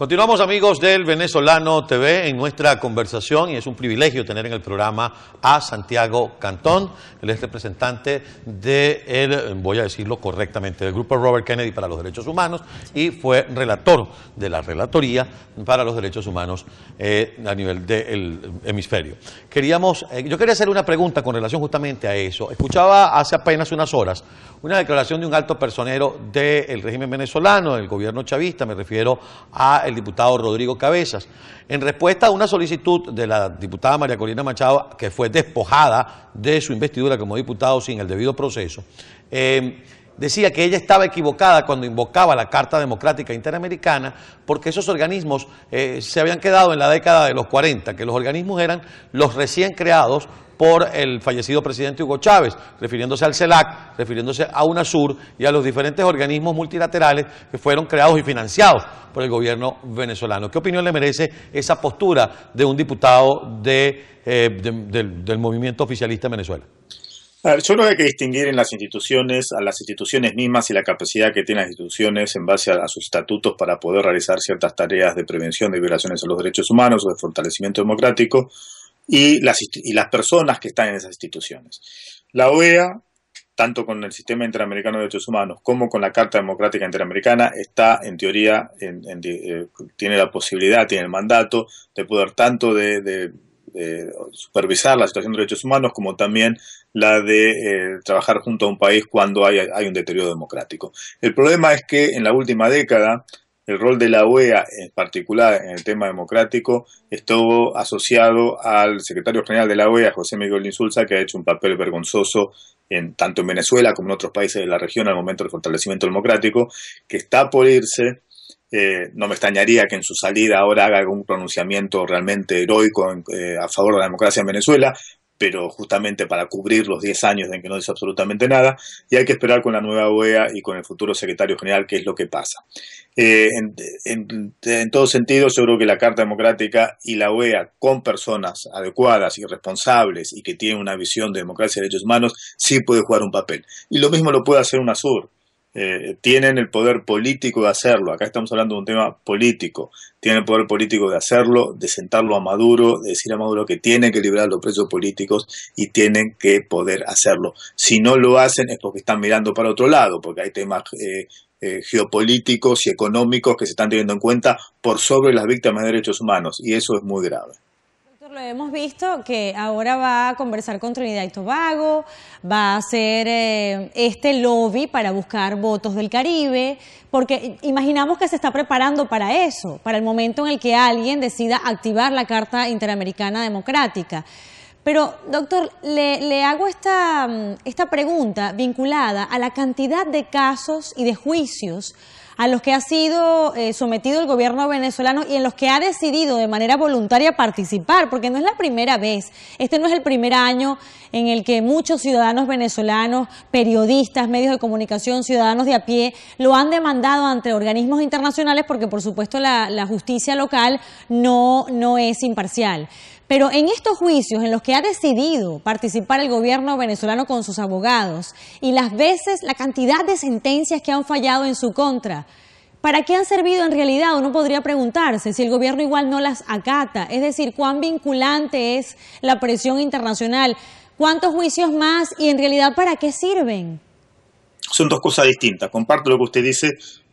Continuamos amigos del Venezolano TV en nuestra conversación y es un privilegio tener en el programa a Santiago Cantón, el es representante de, el, voy a decirlo correctamente, del Grupo Robert Kennedy para los Derechos Humanos y fue relator de la Relatoría para los Derechos Humanos eh, a nivel del hemisferio. Queríamos, eh, yo quería hacer una pregunta con relación justamente a eso. Escuchaba hace apenas unas horas una declaración de un alto personero del régimen venezolano, del gobierno chavista, me refiero al diputado Rodrigo Cabezas, en respuesta a una solicitud de la diputada María Corina Machado, que fue despojada de su investidura como diputado sin el debido proceso. Eh, decía que ella estaba equivocada cuando invocaba la Carta Democrática Interamericana, porque esos organismos eh, se habían quedado en la década de los 40, que los organismos eran los recién creados por el fallecido presidente Hugo Chávez, refiriéndose al CELAC, refiriéndose a UNASUR y a los diferentes organismos multilaterales que fueron creados y financiados por el gobierno venezolano. ¿Qué opinión le merece esa postura de un diputado de, eh, del, del movimiento oficialista en Venezuela? yo creo que hay que distinguir en las instituciones, a las instituciones mismas y la capacidad que tienen las instituciones en base a, sus estatutos para poder realizar ciertas tareas de prevención de violaciones a los derechos humanos o de fortalecimiento democrático y las, y las personas que están en esas instituciones. La OEA, tanto con el Sistema Interamericano de Derechos Humanos como con la Carta Democrática Interamericana, está en teoría, eh, tiene la posibilidad, tiene el mandato de poder tanto de supervisar la situación de derechos humanos, como también la de eh, trabajar junto a un país cuando hay, hay, un deterioro democrático. El problema es que en la última década el rol de la OEA, en particular en el tema democrático, estuvo asociado al secretario general de la OEA, José Miguel Insulza, que ha hecho un papel vergonzoso en, tanto en Venezuela como en otros países de la región al momento del fortalecimiento democrático, que está por irse eh, no me extrañaría que en su salida ahora haga algún pronunciamiento realmente heroico eh, a favor de la democracia en Venezuela, pero justamente para cubrir los 10 años en que no dice absolutamente nada, y hay que esperar con la nueva OEA y con el futuro secretario general qué es lo que pasa. Eh, en, en, todo sentido, yo creo que la Carta Democrática y la OEA, con personas adecuadas y responsables y que tienen una visión de democracia y derechos humanos, sí puede jugar un papel. Y lo mismo lo puede hacer UNASUR. Eh, tienen el poder político de hacerlo. Acá estamos hablando de un tema político. Tienen el poder político de hacerlo, de sentarlo a Maduro, de decir a Maduro que tienen que liberar los presos políticos y tienen que poder hacerlo. Si no lo hacen es porque están mirando para otro lado, porque hay temas eh, eh, geopolíticos y económicos que se están teniendo en cuenta por sobre las víctimas de derechos humanos y eso es muy grave lo hemos visto, que ahora va a conversar con Trinidad y Tobago, va a hacer eh, este lobby para buscar votos del Caribe, porque imaginamos que se está preparando para eso, para el momento en el que alguien decida activar la Carta Interamericana Democrática. Pero, doctor, le, le hago esta, mm, esta pregunta vinculada a la cantidad de casos y de juicios a los que ha sido eh, sometido el gobierno venezolano y en los que ha decidido de manera voluntaria participar, porque no es la primera vez, este no es el primer año en el que muchos ciudadanos venezolanos, periodistas, medios de comunicación, ciudadanos de a pie, lo han demandado ante organismos internacionales porque por supuesto la, justicia local no es imparcial. Pero en estos juicios en los que ha decidido participar el gobierno venezolano con sus abogados y las veces, la cantidad de sentencias que han fallado en su contra, ¿Para qué han servido en realidad? Uno podría preguntarse si el gobierno igual no las acata. Es decir, ¿cuán vinculante es la presión internacional? ¿Cuántos juicios más? ¿Y en realidad para qué sirven? Son dos cosas distintas. Comparto lo que usted dice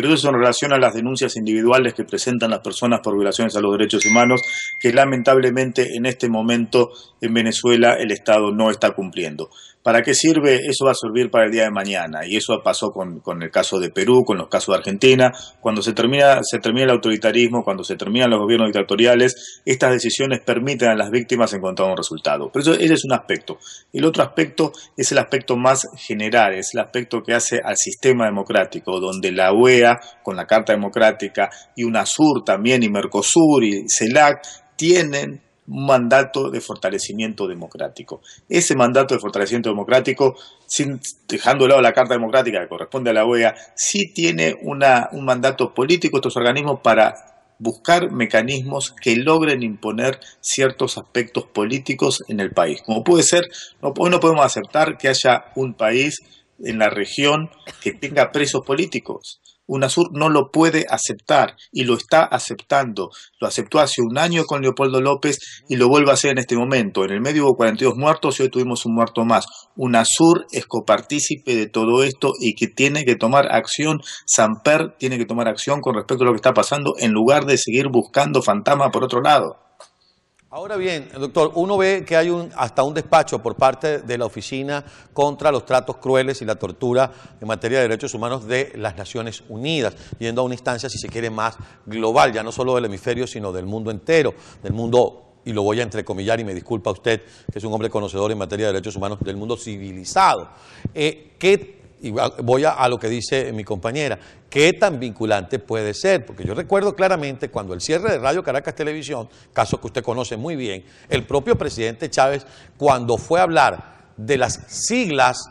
pero eso en relación a las denuncias individuales que presentan las personas por violaciones a los derechos humanos, que lamentablemente en este momento en Venezuela el Estado no está cumpliendo. ¿Para qué sirve? Eso va a servir para el día de mañana. Y eso pasó con, el caso de Perú, con los casos de Argentina. Cuando se termina, se termina el autoritarismo, cuando se terminan los gobiernos dictatoriales, estas decisiones permiten a las víctimas encontrar un resultado. Pero eso, ese es un aspecto. El otro aspecto es el aspecto más general, es el aspecto que hace al sistema democrático, donde la OEA con la Carta Democrática, y UNASUR también, y Mercosur, y CELAC, tienen un mandato de fortalecimiento democrático. Ese mandato de fortalecimiento democrático, sin, dejando de lado la Carta Democrática que corresponde a la OEA, sí tiene un mandato político estos organismos para buscar mecanismos que logren imponer ciertos aspectos políticos en el país. Como puede ser, hoy no podemos aceptar que haya un país en la región que tenga presos políticos. UNASUR no lo puede aceptar y lo está aceptando. Lo aceptó hace un año con Leopoldo López y lo vuelve a hacer en este momento. En el medio hubo 42 muertos y hoy tuvimos un muerto más. UNASUR es copartícipe de todo esto y que tiene que tomar acción. Sanper tiene que tomar acción con respecto a lo que está pasando en lugar de seguir buscando fantasmas por otro lado. Ahora bien, doctor, uno ve que hay un, hasta un despacho por parte de la Oficina contra los Tratos Crueles y la Tortura en materia de derechos humanos de las Naciones Unidas, yendo a una instancia, si se quiere, más global, ya no solo del hemisferio, sino del mundo entero, del mundo y lo voy a entrecomillar y me disculpa usted, que es un hombre conocedor en materia de derechos humanos del mundo civilizado. Eh, ¿Qué y voy a, lo que dice mi compañera, ¿qué tan vinculante puede ser? Porque yo recuerdo claramente cuando el cierre de Radio Caracas Televisión, caso que usted conoce muy bien, el propio presidente Chávez, cuando fue a hablar de las siglas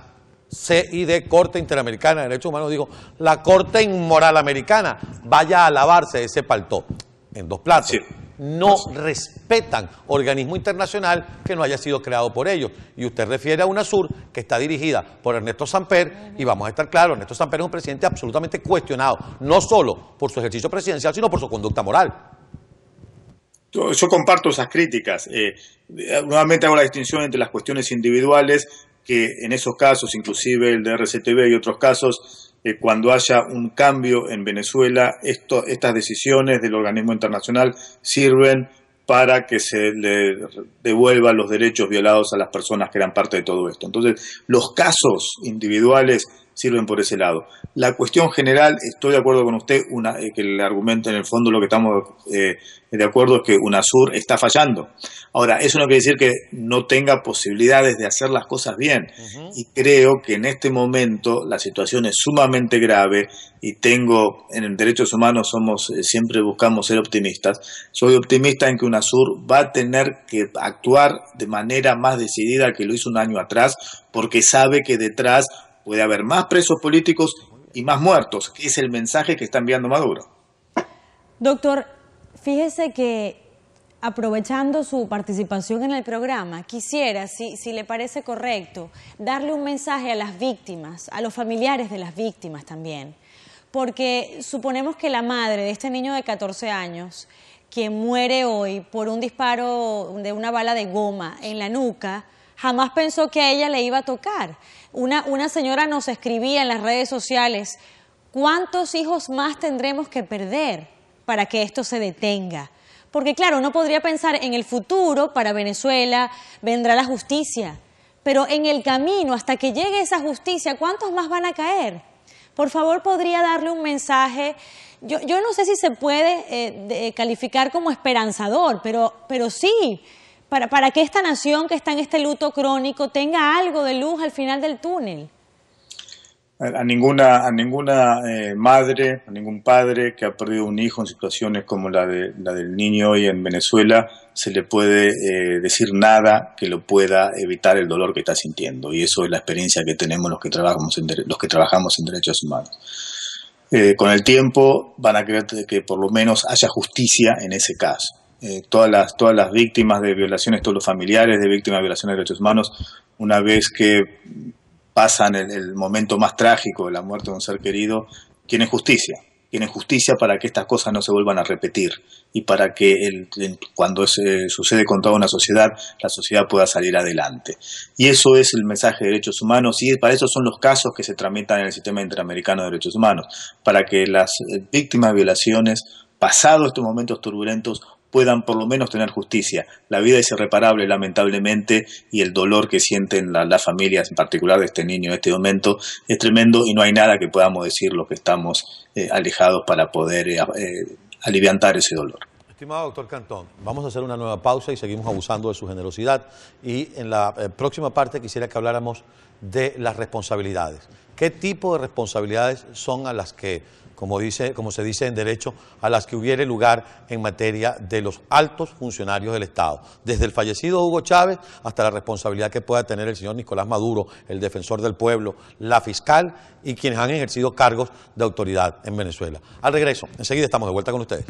CID, Corte Interamericana de Derechos Humanos, dijo, la Corte Inmoral Americana, vaya a lavarse ese paltó en dos platos no respetan organismo internacional que no haya sido creado por ellos. Y usted refiere a sur que está dirigida por Ernesto Samper, y vamos a estar claros, Ernesto Samper es un presidente absolutamente cuestionado, no solo por su ejercicio presidencial, sino por su conducta moral. Yo, comparto esas críticas. Eh, nuevamente hago la distinción entre las cuestiones individuales, que en esos casos, inclusive el de RCTV y otros casos, eh, cuando haya un cambio en Venezuela, esto, estas decisiones del organismo internacional sirven para que se le devuelvan los derechos violados a las personas que eran parte de todo esto. Entonces, los casos individuales sirven por ese lado. La cuestión general, estoy de acuerdo con usted, una, eh, que el argumento en el fondo lo que estamos eh, de acuerdo es que UNASUR está fallando. Ahora, eso no quiere decir que no tenga posibilidades de hacer las cosas bien. Y creo que en este momento la situación es sumamente grave y tengo, en derechos humanos somos, eh, siempre buscamos ser optimistas. Soy optimista en que UNASUR va a tener que actuar de manera más decidida que lo hizo un año atrás porque sabe que detrás puede haber más presos políticos y más muertos, que es el mensaje que está enviando Maduro. Doctor, fíjese que aprovechando su participación en el programa, quisiera, si, le parece correcto, darle un mensaje a las víctimas, a los familiares de las víctimas también, porque suponemos que la madre de este niño de 14 años, que muere hoy por un disparo de una bala de goma en la nuca, jamás pensó que a ella le iba a tocar. Una, señora nos escribía en las redes sociales, ¿cuántos hijos más tendremos que perder para que esto se detenga? Porque claro, uno podría pensar en el futuro para Venezuela vendrá la justicia, pero en el camino hasta que llegue esa justicia, ¿cuántos más van a caer? Por favor, podría darle un mensaje. Yo, no sé si se puede eh, calificar como esperanzador, pero sí, para, que esta nación que está en este luto crónico tenga algo de luz al final del túnel? A ninguna, a ninguna eh, madre, a ningún padre que ha perdido un hijo en situaciones como la, de, la del niño hoy en Venezuela se le puede eh, decir nada que lo pueda evitar el dolor que está sintiendo. Y eso es la experiencia que tenemos los que trabajamos en, los que trabajamos en derechos humanos. Eh, con el tiempo van a creer que por lo menos haya justicia en ese caso. Eh, todas, las, todas las víctimas de violaciones, todos los familiares de víctimas de violaciones de derechos humanos, una vez que pasan el, momento más trágico de la muerte de un ser querido, tienen justicia, tienen justicia para que estas cosas no se vuelvan a repetir y para que cuando se sucede con toda una sociedad, la sociedad pueda salir adelante. Y eso es el mensaje de derechos humanos y para eso son los casos que se tramitan en el sistema interamericano de derechos humanos, para que las eh, víctimas de violaciones, pasados estos momentos turbulentos, puedan por lo menos tener justicia. La vida es irreparable, lamentablemente, y el dolor que sienten las familias, en particular de este niño en este momento, es tremendo y no hay nada que podamos decir los que estamos eh, alejados para poder eh, eh, aliviar ese dolor. Estimado doctor Cantón, vamos a hacer una nueva pausa y seguimos abusando de su generosidad. Y en la eh, próxima parte quisiera que habláramos de las responsabilidades. ¿Qué tipo de responsabilidades son a las que, como, dice, como se dice en derecho, a las que hubiere lugar en materia de los altos funcionarios del Estado? Desde el fallecido Hugo Chávez hasta la responsabilidad que pueda tener el señor Nicolás Maduro, el defensor del pueblo, la fiscal y quienes han ejercido cargos de autoridad en Venezuela. Al regreso, enseguida estamos de vuelta con ustedes.